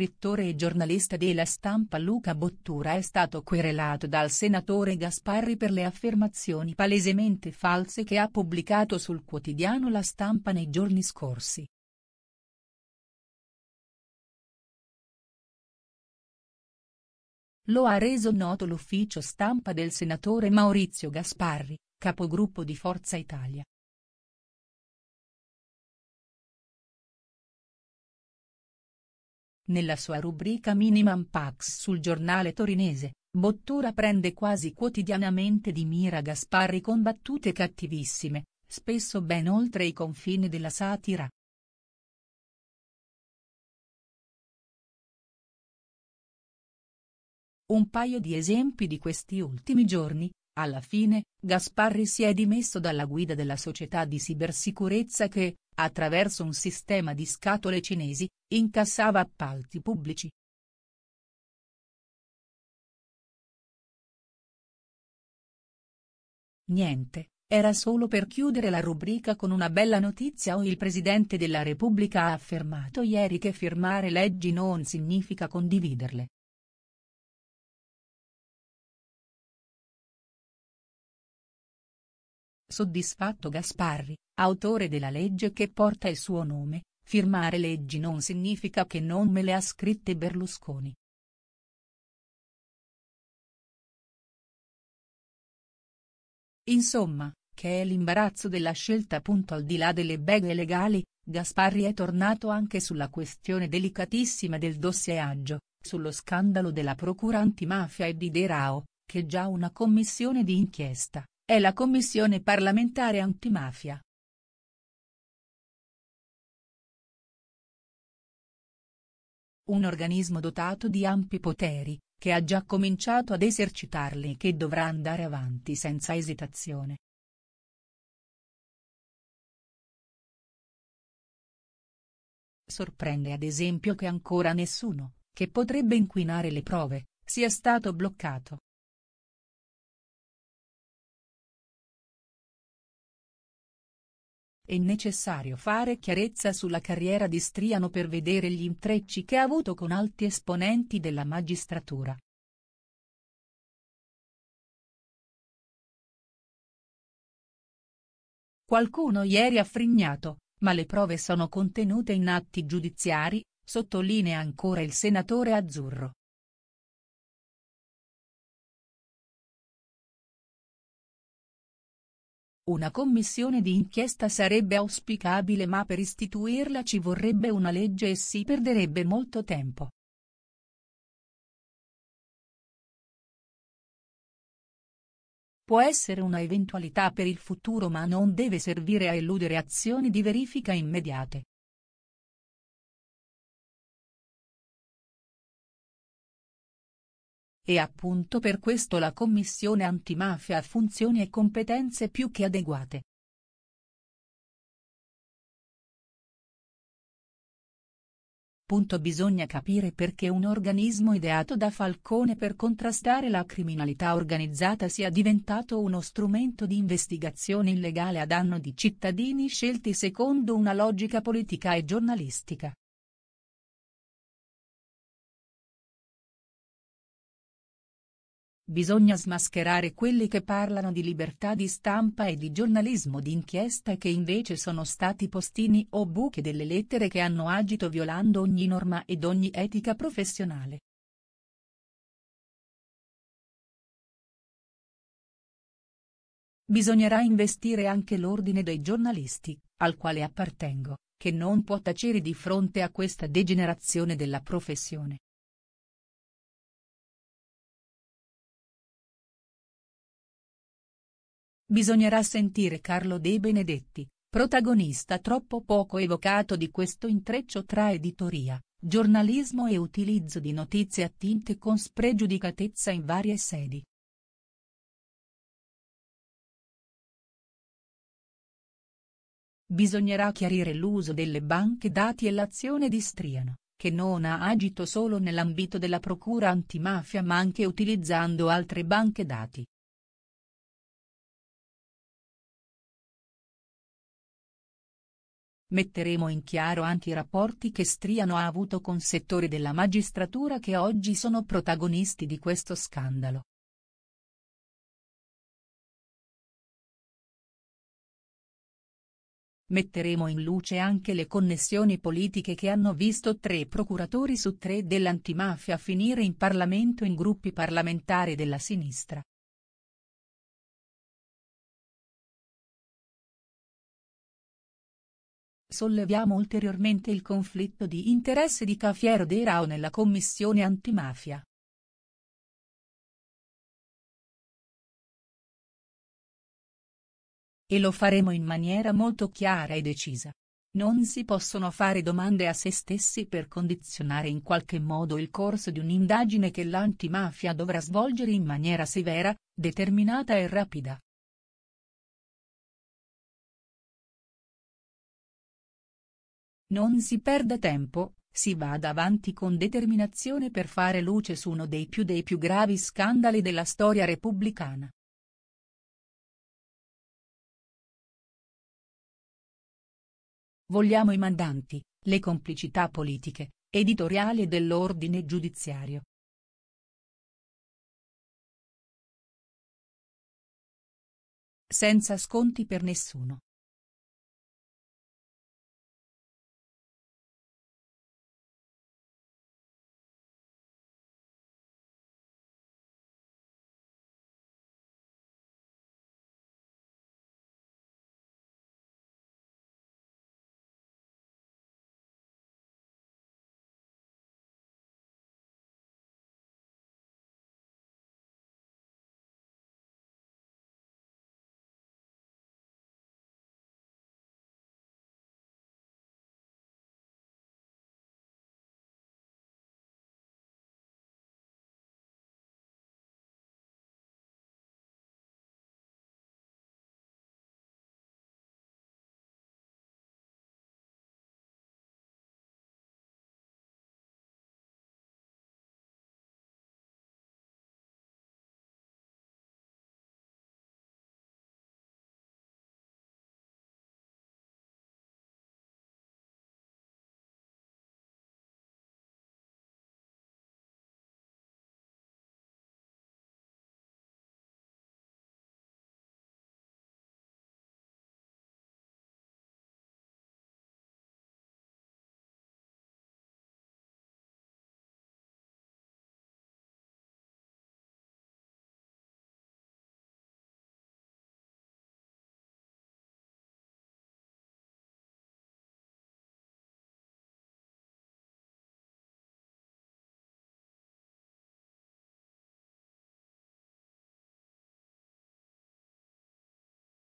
scrittore e giornalista della stampa Luca Bottura è stato querelato dal senatore Gasparri per le affermazioni palesemente false che ha pubblicato sul quotidiano La Stampa nei giorni scorsi. Lo ha reso noto l'ufficio stampa del senatore Maurizio Gasparri, capogruppo di Forza Italia Nella sua rubrica Minimum Pax sul giornale torinese, Bottura prende quasi quotidianamente di mira Gasparri con battute cattivissime, spesso ben oltre i confini della satira. Un paio di esempi di questi ultimi giorni, alla fine, Gasparri si è dimesso dalla guida della società di cibersicurezza che, attraverso un sistema di scatole cinesi, incassava appalti pubblici. Niente, era solo per chiudere la rubrica con una bella notizia o il Presidente della Repubblica ha affermato ieri che firmare leggi non significa condividerle. soddisfatto Gasparri, autore della legge che porta il suo nome, firmare leggi non significa che non me le ha scritte Berlusconi. Insomma, che è l'imbarazzo della scelta. appunto Al di là delle beghe legali, Gasparri è tornato anche sulla questione delicatissima del dossieraggio, sullo scandalo della procura antimafia e di De Rao, che già una commissione di inchiesta, è la Commissione parlamentare antimafia. Un organismo dotato di ampi poteri, che ha già cominciato ad esercitarli e che dovrà andare avanti senza esitazione. Sorprende ad esempio che ancora nessuno, che potrebbe inquinare le prove, sia stato bloccato. È necessario fare chiarezza sulla carriera di Striano per vedere gli intrecci che ha avuto con alti esponenti della magistratura. Qualcuno ieri ha frignato, ma le prove sono contenute in atti giudiziari, sottolinea ancora il senatore Azzurro. Una commissione di inchiesta sarebbe auspicabile ma per istituirla ci vorrebbe una legge e si perderebbe molto tempo. Può essere una eventualità per il futuro ma non deve servire a eludere azioni di verifica immediate. e appunto per questo la Commissione antimafia ha funzioni e competenze più che adeguate. Punto bisogna capire perché un organismo ideato da Falcone per contrastare la criminalità organizzata sia diventato uno strumento di investigazione illegale a danno di cittadini scelti secondo una logica politica e giornalistica. Bisogna smascherare quelli che parlano di libertà di stampa e di giornalismo d'inchiesta e che invece sono stati postini o buche delle lettere che hanno agito violando ogni norma ed ogni etica professionale. Bisognerà investire anche l'ordine dei giornalisti, al quale appartengo, che non può tacere di fronte a questa degenerazione della professione. Bisognerà sentire Carlo De Benedetti, protagonista troppo poco evocato di questo intreccio tra editoria, giornalismo e utilizzo di notizie attinte con spregiudicatezza in varie sedi. Bisognerà chiarire l'uso delle banche dati e l'azione di Striano, che non ha agito solo nell'ambito della procura antimafia ma anche utilizzando altre banche dati, Metteremo in chiaro anche i rapporti che Striano ha avuto con settori della magistratura che oggi sono protagonisti di questo scandalo. Metteremo in luce anche le connessioni politiche che hanno visto tre procuratori su tre dell'antimafia finire in Parlamento in gruppi parlamentari della sinistra. Solleviamo ulteriormente il conflitto di interesse di Cafiero De Rao nella Commissione antimafia. E lo faremo in maniera molto chiara e decisa. Non si possono fare domande a se stessi per condizionare in qualche modo il corso di un'indagine che l'antimafia dovrà svolgere in maniera severa, determinata e rapida. Non si perda tempo, si vada avanti con determinazione per fare luce su uno dei più dei più gravi scandali della storia repubblicana. Vogliamo i mandanti, le complicità politiche, editoriali e dell'ordine giudiziario. Senza sconti per nessuno.